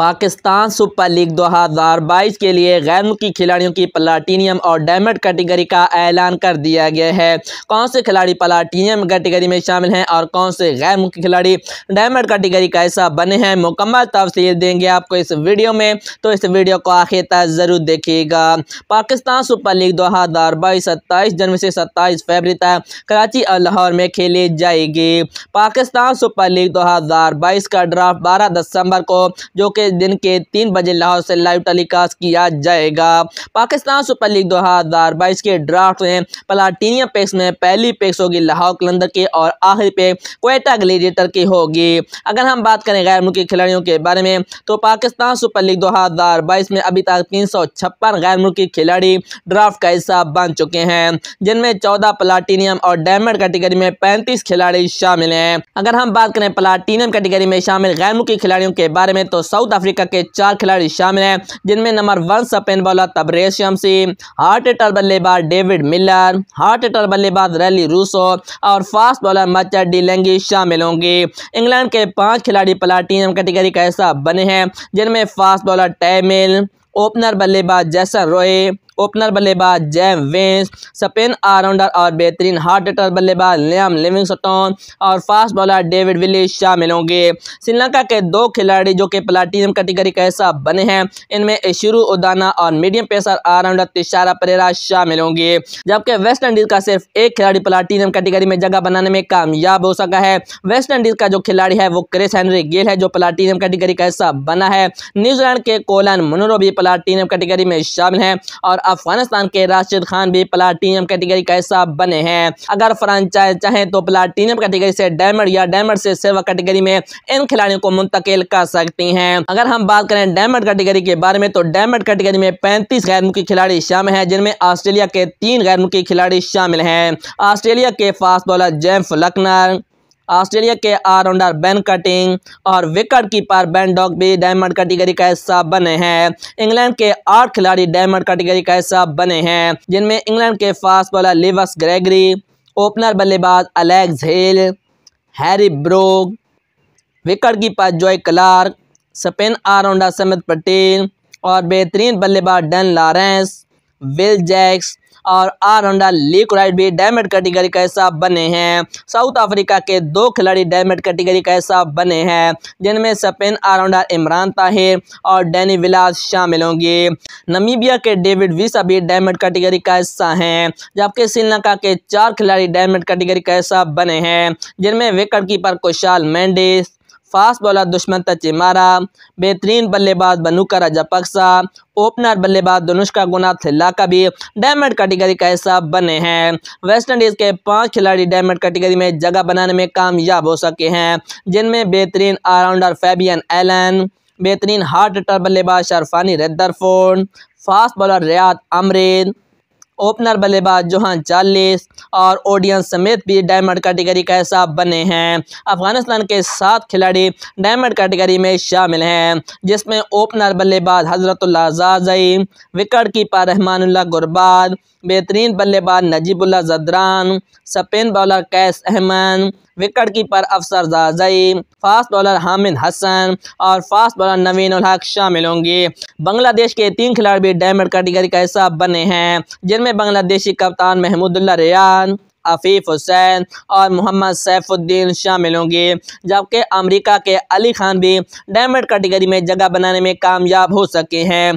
Pakistan super league 2022 के लिए गैर मुल्की खिलाड़ियों की प्लाटीनियम और डायमंड कैटेगरी का ऐलान कर दिया गया है कौन से खिलाड़ी प्लाटीनियम कैटेगरी में शामिल हैं और कौन से गैर मुल्की खिलाड़ी डायमंड कैटेगरी का हिस्सा बने हैं मुकम्मल तफसील देंगे आपको इस वीडियो में तो इस वीडियो को आखिर तक ज़रूर देखिएगा पाकिस्तान सुपर लीग दो हज़ार बाईस सत्ताईस जनवरी से सत्ताईस फरवरी तक कराची और लाहौर में खेली जाएगी पाकिस्तान सुपर लीग दो हज़ार बाईस का ड्राफ्ट बारह दिसंबर को जो कि दिन के तीन बजे लाहौर से लाइव टेलीकास्ट किया जाएगा पाकिस्तान सुपर लीग दो हज़ार बाईस के ड्राफ्ट में प्लाटीनियम पेक्स में पहली पेक्स होगी लाहौर कलंदर की और आखिरी पे क्वेटा ग्लेडिएटर की होगी अगर हम बात करें गैर मुल्की खिलाड़ियों के बारे में तो पाकिस्तान सुपर लीग दो हज़ार बाईस में अभी तक तीन सौ छप्पन गैर मुल्की खिलाड़ी ड्राफ्ट का हिस्सा बन चुके हैं जिनमें चौदह प्लाटीनियम और डायमंड कैटेगरी में पैंतीस खिलाड़ी शामिल हैं अगर हम बात करें प्लाटीनियम कैटेगरी में शामिल गैर मुल्की खिलाड़ियों के बारे में तो साउथ अफ्रीका के चार खिलाड़ी शामिल हैं जिनमें number one spin bowler Tabraiz Shamsi hard hitter बल्लेबाज डेविड मिलर हार्ट एटर बल्लेबाज रैली रूसो और फास्ट बॉलर डी लेंगी शामिल होंगे इंग्लैंड के पाँच खिलाड़ी प्लाटीनियम कैटेगरी का हिस्सा बने हैं जिनमें फास्ट बॉलर टैमिल ओपनर बल्लेबाज जैसन रोए ओपनर बल्लेबाज जैम वेंस स्पिन ऑलराउंडर और बेहतरीन हार्ट अटैक बल्लेबाज लियाम लिविंगस्टोन और फास्ट बॉलर डेविड विलिस शामिल होंगे श्रीलंका के दो खिलाड़ी जो कि प्लाटीनियम कैटेगरी का हिस्सा बने हैं इनमें शुरू उदाना और medium pacer all rounder Thisara Perera शामिल होंगे जबकि वेस्ट इंडीज का सिर्फ एक खिलाड़ी प्लाटीनियम कैटेगरी में जगह बनाने में कामयाब हो सका है वेस्ट इंडीज का जो खिलाड़ी है वो क्रिस हेनरी गेल है जो प्लाटीनियम कैटेगरी का हिस्सा बना है न्यूजीलैंड के कोलन मनोरो भी प्लाटीनियम कैटेगरी में शामिल हैं और अफगानिस्तान के राशिद खान भी प्लाटीनियम कैटेगरी का हिस्सा बने हैं अगर फ्रांचाइज चाहें तो प्लाटीनियम कैटेगरी से डायमंड या डायमंड से सिल्वर कैटेगरी में इन खिलाड़ियों को मुंतकिल कर सकती हैं अगर हम बात करें डायमंड कैटेगरी के बारे में तो डायमंड कैटेगरी में पैंतीस गैर मुल्की खिलाड़ी शामिल हैं जिनमें ऑस्ट्रेलिया के तीन गैर मुल्की खिलाड़ी शामिल हैं ऑस्ट्रेलिया के fast bowler James Faulkner Australia के ऑलराउंडर बैन कटिंग और विकेट कीपर बैन डॉग भी डायमंड कैटेगरी का हिस्सा बने हैं इंग्लैंड के आठ खिलाड़ी डायमंड कैटेगरी का हिस्सा बने हैं जिनमें इंग्लैंड के fast bowler Lewis Gregory opener बल्लेबाज Alex Hales Harry Brook wicket keeper Joe Clarke spin all rounder Samit Patel और बेहतरीन बल्लेबाज डन लॉरेंस विल जैक्स और आर होंडा लीक राइट भी डायमंड कैटेगरी का हिस्सा बने हैं साउथ अफ्रीका के दो खिलाड़ी डायमंड कैटेगरी का हिस्सा बने हैं जिनमें spin all rounder Imran Tahir और डैनी विलास शामिल होंगे नमीबिया के डेविड विसा भी डायमंड कैटेगरी का हिस्सा हैं जबकि श्रीलंका के चार खिलाड़ी डायमंड कैटेगरी का हिस्सा बने हैं जिनमें wicket keeper Kusal Mendis fast bowler Dushmantha तचे मारा बेहतरीन बल्लेबाज राजा पक्सा ओपनर बल्लेबाज दुनुष्का गुना थिल्ला का भी डायमंड कैटेगरी का हिस्सा बने हैं वेस्ट इंडीज़ के पांच खिलाड़ी डायमंड कैटेगरी में जगह बनाने में कामयाब हो सके हैं जिनमें बेहतरीन ऑलराउंडर फैबियन एलन बेहतरीन हार्ट अटर बल्लेबाज शरफानी रेदरफोन फास्ट बॉलर रियाद अमरीद ओपनर बल्लेबाज जोहान चालीस और ओडियंस समेत भी डायमंड कैटेगरी का हिस्सा बने हैं अफगानिस्तान के सात खिलाड़ी डायमंड कैटेगरी में शामिल हैं जिसमें ओपनर बल्लेबाज हजरतुल्ला जाजई विकेट कीपर रहमानुल्ला गुरबाद बेहतरीन बल्लेबाज Najibullah Zadran spin bowler Qais Ahmad wicket keeper Afsar Zazai fast bowler Hamid Hassan और फास्ट बॉलर नवीन उलहक शामिल होंगे बांग्लादेश के तीन खिलाड़ी भी डायमंड कैटेगरी का हिस्सा बने हैं जिनमें बांग्लादेशी कप्तान महमूदुल्ला रियान आफीफ हुसैन और मोहम्मद सैफुद्दीन शामिल होंगे जबकि अमेरिका के अली खान भी डायमंड कैटेगरी में जगह बनाने में कामयाब हो सके हैं